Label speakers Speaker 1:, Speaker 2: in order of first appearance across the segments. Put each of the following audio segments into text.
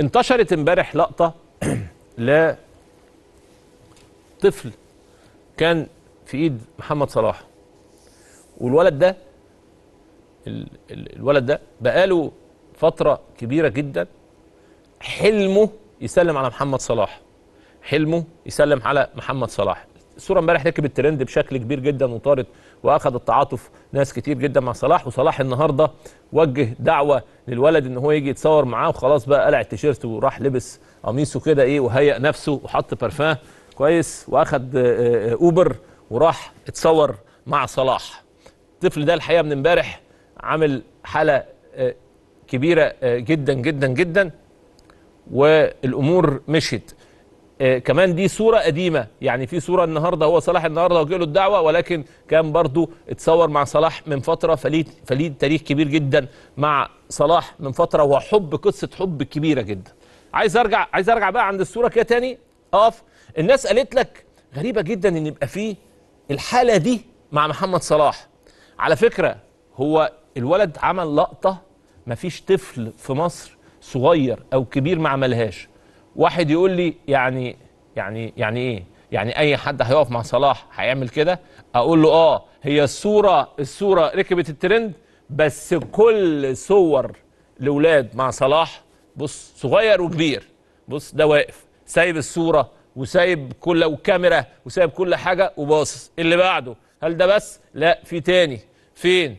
Speaker 1: انتشرت امبارح لقطة ل طفل كان في ايد محمد صلاح والولد ده الولد ده بقاله فترة كبيرة جدا حلمه يسلم على محمد صلاح حلمه يسلم على محمد صلاح الصوره امبارح ركب الترند بشكل كبير جدا وطارت واخذ التعاطف ناس كتير جدا مع صلاح وصلاح النهارده وجه دعوه للولد ان هو يجي يتصور معاه وخلاص بقى قلع التيشيرت وراح لبس قميصه كده ايه وهيأ نفسه وحط بارفان كويس واخد آه، آه، اوبر وراح اتصور مع صلاح الطفل ده الحقيقه من امبارح عامل حاله آه، كبيره جدا جدا جدا والامور مشيت آه، كمان دي صورة قديمة يعني في صورة النهاردة هو صلاح النهاردة وجه له الدعوة ولكن كان برضو اتصور مع صلاح من فترة فليه فليه تاريخ كبير جدا مع صلاح من فترة وحب قصة حب كبيرة جدا عايز ارجع عايز ارجع بقى عند الصورة كده تاني اقف الناس قالت لك غريبة جدا ان يبقى فيه الحالة دي مع محمد صلاح على فكرة هو الولد عمل لقطة مفيش طفل في مصر صغير او كبير ما عملهاش واحد يقول لي يعني يعني يعني ايه يعني اي حد هيقف مع صلاح هيعمل كده اقول له اه هي الصوره الصوره ركبت الترند بس كل صور الاولاد مع صلاح بص صغير وكبير بص ده واقف سايب الصوره وسايب كل وكاميرا وسايب كل حاجه وباصص اللي بعده هل ده بس لا في تاني فين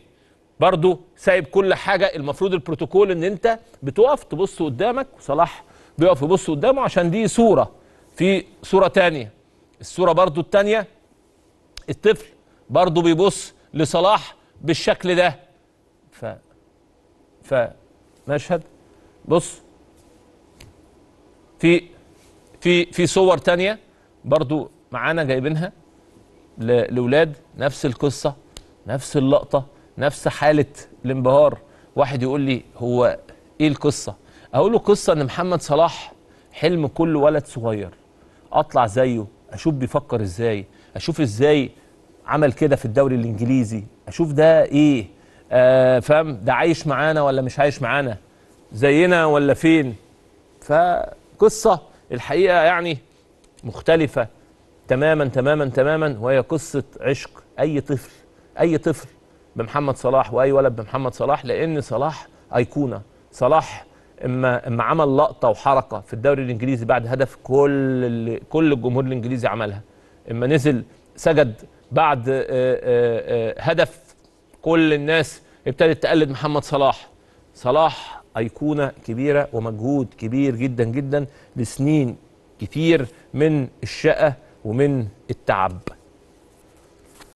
Speaker 1: برضه سايب كل حاجه المفروض البروتوكول ان انت بتقف تبص قدامك وصلاح بيقف يبص قدامه عشان دي صورة في صورة تانية الصورة برضو التانية الطفل برضو بيبص لصلاح بالشكل ده ف ف مشهد بص في في في صور تانية برضو معانا جايبينها لأولاد نفس القصة نفس اللقطة نفس حالة الانبهار واحد يقول لي هو ايه القصة اقول له قصه ان محمد صلاح حلم كل ولد صغير اطلع زيه اشوف بيفكر ازاي اشوف ازاي عمل كده في الدوري الانجليزي اشوف ده ايه آه فاهم ده عايش معانا ولا مش عايش معانا زينا ولا فين فقصه الحقيقه يعني مختلفه تماما تماما تماما وهي قصه عشق اي طفل اي طفل بمحمد صلاح واي ولد بمحمد صلاح لان صلاح ايقونه صلاح اما اما عمل لقطه وحركه في الدوري الانجليزي بعد هدف كل كل الجمهور الانجليزي عملها اما نزل سجد بعد آه، آه، آه، هدف كل الناس ابتدت تقلد محمد صلاح صلاح ايقونه كبيره ومجهود كبير جدا جدا لسنين كتير من الشقه ومن التعب